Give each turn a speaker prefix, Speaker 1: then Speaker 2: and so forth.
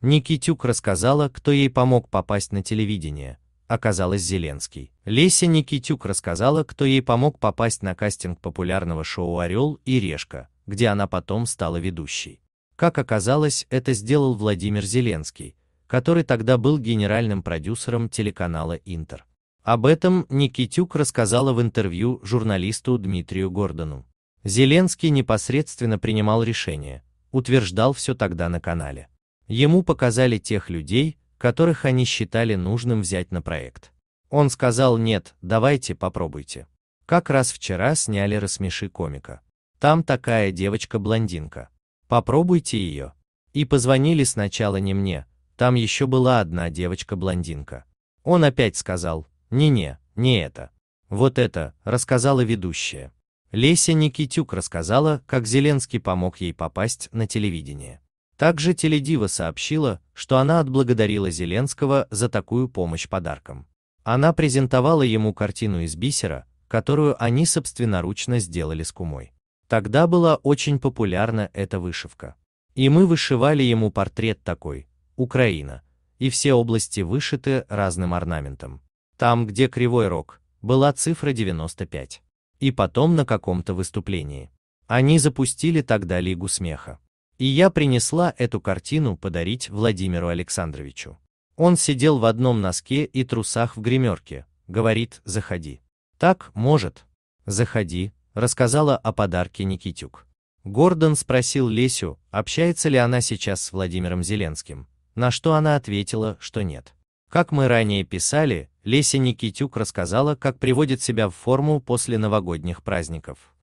Speaker 1: Никитюк рассказала, кто ей помог попасть на телевидение, оказалось Зеленский. Леся Никитюк рассказала, кто ей помог попасть на кастинг популярного шоу «Орел и Решка», где она потом стала ведущей. Как оказалось, это сделал Владимир Зеленский, который тогда был генеральным продюсером телеканала «Интер». Об этом Никитюк рассказала в интервью журналисту Дмитрию Гордону. Зеленский непосредственно принимал решение, утверждал все тогда на канале. Ему показали тех людей, которых они считали нужным взять на проект. Он сказал «нет, давайте, попробуйте». Как раз вчера сняли «Рассмеши комика». Там такая девочка-блондинка. Попробуйте ее. И позвонили сначала не мне, там еще была одна девочка-блондинка. Он опять сказал «не-не, не это». Вот это, рассказала ведущая. Леся Никитюк рассказала, как Зеленский помог ей попасть на телевидение. Также Теледива сообщила, что она отблагодарила Зеленского за такую помощь подарком. Она презентовала ему картину из бисера, которую они собственноручно сделали с кумой. Тогда была очень популярна эта вышивка. И мы вышивали ему портрет такой, Украина, и все области вышиты разным орнаментом. Там, где кривой рог, была цифра 95. И потом на каком-то выступлении. Они запустили тогда Лигу смеха. И я принесла эту картину подарить Владимиру Александровичу. Он сидел в одном носке и трусах в гримерке, говорит, заходи. Так, может. Заходи, рассказала о подарке Никитюк. Гордон спросил Лесю, общается ли она сейчас с Владимиром Зеленским, на что она ответила, что нет. Как мы ранее писали, Леся Никитюк рассказала, как приводит себя в форму после новогодних праздников.